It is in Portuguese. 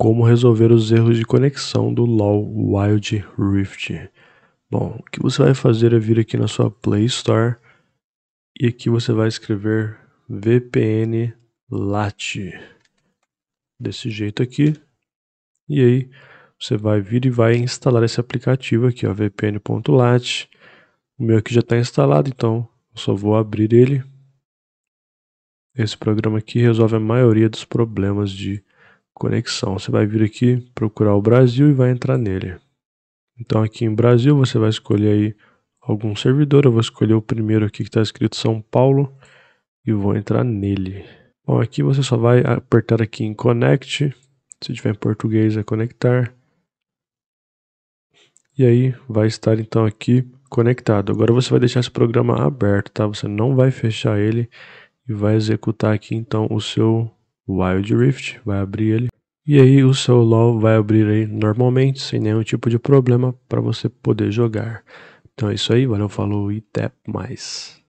como resolver os erros de conexão do LoL Wild Rift. Bom, o que você vai fazer é vir aqui na sua Play Store e aqui você vai escrever VPN LAT. Desse jeito aqui. E aí você vai vir e vai instalar esse aplicativo aqui, ó, vpn.lat. O meu aqui já está instalado, então eu só vou abrir ele. Esse programa aqui resolve a maioria dos problemas de conexão. Você vai vir aqui, procurar o Brasil e vai entrar nele. Então aqui em Brasil você vai escolher aí algum servidor. Eu vou escolher o primeiro aqui que está escrito São Paulo e vou entrar nele. Bom, aqui você só vai apertar aqui em Connect. Se tiver em português é conectar. E aí vai estar então aqui conectado. Agora você vai deixar esse programa aberto, tá? Você não vai fechar ele e vai executar aqui então o seu Wild Rift. Vai abrir ele. E aí o seu LoL vai abrir aí normalmente, sem nenhum tipo de problema, para você poder jogar. Então é isso aí, valeu, falou e até mais.